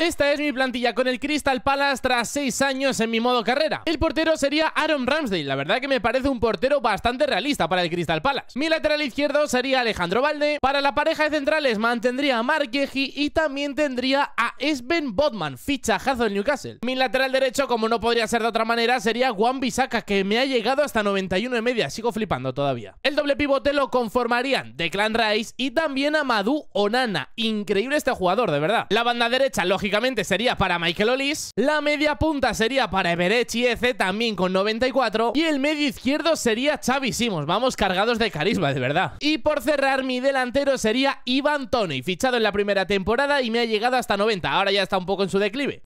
Esta es mi plantilla con el Crystal Palace tras 6 años en mi modo carrera. El portero sería Aaron Ramsdale, la verdad que me parece un portero bastante realista para el Crystal Palace. Mi lateral izquierdo sería Alejandro Valde. Para la pareja de centrales mantendría a Mark Yehi y también tendría a Sven Botman, fichajazo del Newcastle. Mi lateral derecho, como no podría ser de otra manera, sería Juan Bisaka, que me ha llegado hasta 91 y media, sigo flipando todavía. El doble pivote lo conformarían Clan Rice y también a Madhu Onana. Increíble este jugador, de verdad. La banda derecha, lógica sería para Michael Ollis. La media punta sería para Everett y e también con 94. Y el medio izquierdo sería Xavi Vamos cargados de carisma, de verdad. Y por cerrar, mi delantero sería Ivan Tony, fichado en la primera temporada y me ha llegado hasta 90. Ahora ya está un poco en su declive.